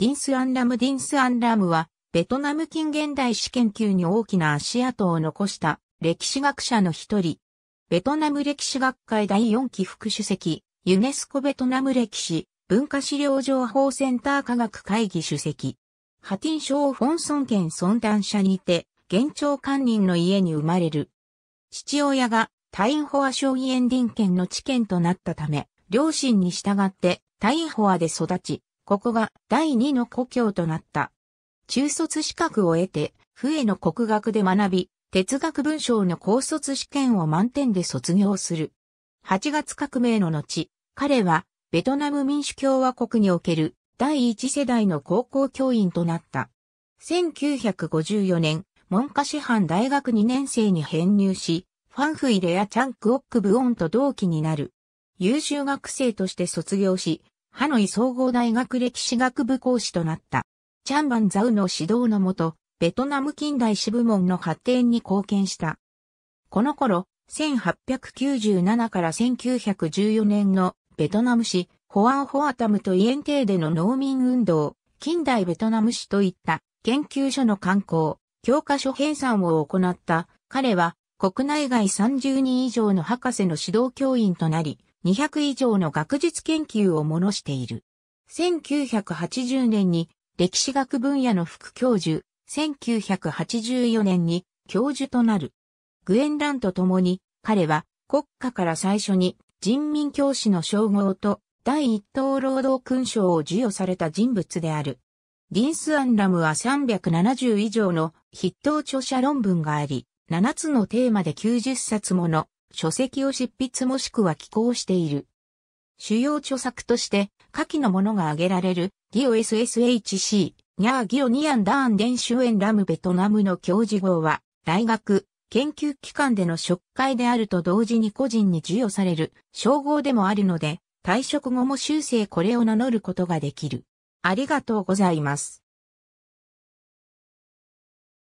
ディンス・アン・ラム・ディンス・アン・ラムは、ベトナム近現代史研究に大きな足跡を残した歴史学者の一人。ベトナム歴史学会第4期副主席、ユネスコベトナム歴史、文化資料情報センター科学会議主席。ハティンショー・フォンソン県ソンダン社にて、現庁官人の家に生まれる。父親がタインホア荘園林県の知見となったため、両親に従ってタインホアで育ち、ここが第二の故郷となった。中卒資格を得て、笛の国学で学び、哲学文章の高卒試験を満点で卒業する。8月革命の後、彼はベトナム民主共和国における第一世代の高校教員となった。1954年、文科師範大学2年生に編入し、ファンフイレやチャンクオックブオンと同期になる。優秀学生として卒業し、ハノイ総合大学歴史学部講師となった。チャンバンザウの指導のもと、ベトナム近代史部門の発展に貢献した。この頃、1897から1914年のベトナム史、ホアン・ホアタムとイエンテーでの農民運動、近代ベトナム史といった研究所の刊行、教科書編纂を行った彼は国内外30人以上の博士の指導教員となり、200以上の学術研究をものしている。1980年に歴史学分野の副教授、1984年に教授となる。グエンランと共に彼は国家から最初に人民教師の称号と第一等労働勲章を授与された人物である。ィンス・アンラムは370以上の筆頭著者論文があり、7つのテーマで90冊もの書籍を執筆もしくは寄稿している。主要著作として、下記のものが挙げられる、ギオ SSHC、ニャーギオニアンダーンデンシュエンラムベトナムの教授号は、大学、研究機関での職会であると同時に個人に授与される称号でもあるので、退職後も修正これを名乗ることができる。ありがとうございます。